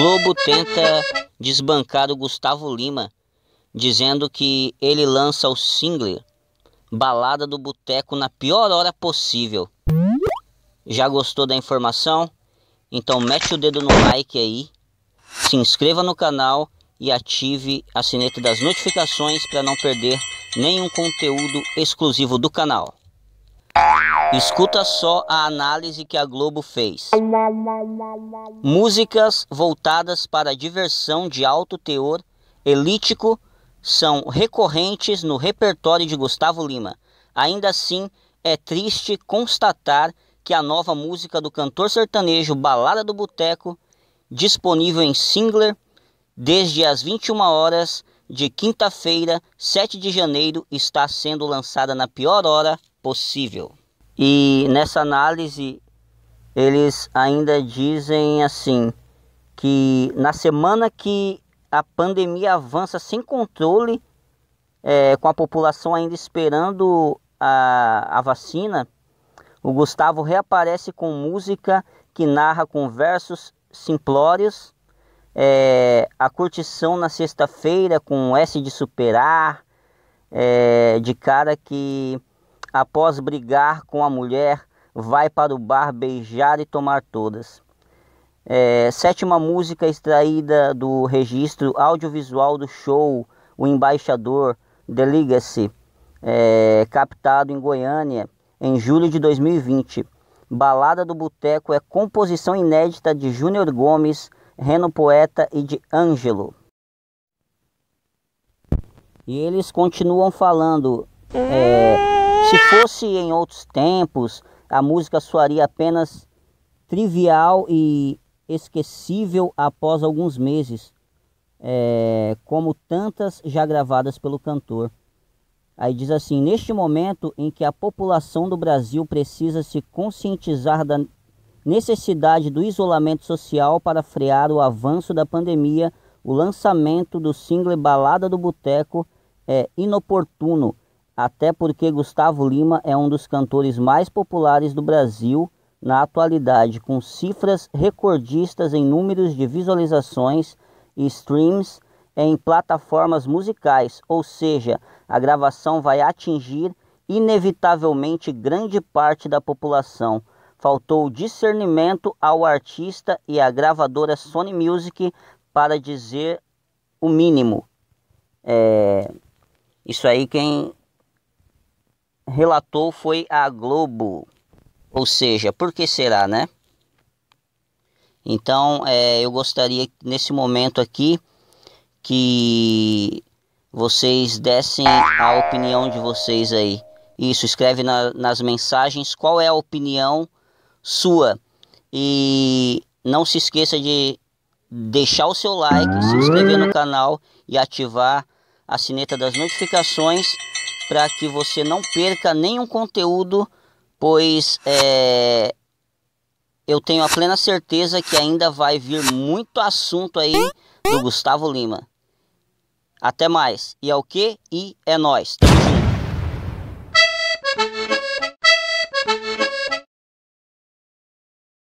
Globo tenta desbancar o Gustavo Lima, dizendo que ele lança o single Balada do Boteco na pior hora possível. Já gostou da informação? Então mete o dedo no like aí, se inscreva no canal e ative a sineta das notificações para não perder nenhum conteúdo exclusivo do canal. Escuta só a análise que a Globo fez. Músicas voltadas para diversão de alto teor elítico são recorrentes no repertório de Gustavo Lima. Ainda assim, é triste constatar que a nova música do cantor sertanejo Balada do Boteco, disponível em Singler desde as 21 horas de quinta-feira, 7 de janeiro, está sendo lançada na pior hora possível. E nessa análise, eles ainda dizem assim: que na semana que a pandemia avança sem controle, é, com a população ainda esperando a, a vacina, o Gustavo reaparece com música que narra com versos simplórios. É, a curtição na sexta-feira com S de superar, é, de cara que após brigar com a mulher, vai para o bar beijar e tomar todas. É, sétima música extraída do registro audiovisual do show O Embaixador The Legacy, é, captado em Goiânia em julho de 2020. Balada do Boteco é composição inédita de Júnior Gomes, Reno Poeta e de Ângelo. E eles continuam falando. É, se fosse em outros tempos, a música soaria apenas trivial e esquecível após alguns meses, é, como tantas já gravadas pelo cantor. Aí diz assim: neste momento em que a população do Brasil precisa se conscientizar da necessidade do isolamento social para frear o avanço da pandemia, o lançamento do single Balada do Boteco é inoportuno até porque Gustavo Lima é um dos cantores mais populares do Brasil na atualidade, com cifras recordistas em números de visualizações e streams em plataformas musicais, ou seja, a gravação vai atingir inevitavelmente grande parte da população. Faltou discernimento ao artista e à gravadora Sony Music para dizer o mínimo. É... Isso aí quem relatou foi a Globo. Ou seja, por que será, né? Então, é, eu gostaria nesse momento aqui que vocês dessem a opinião de vocês aí. Isso, escreve na, nas mensagens qual é a opinião sua. E não se esqueça de deixar o seu like, se inscrever no canal e ativar a sineta das notificações para que você não perca nenhum conteúdo, pois é, eu tenho a plena certeza que ainda vai vir muito assunto aí do Gustavo Lima. Até mais. E é o que? E é nós. Tamo junto.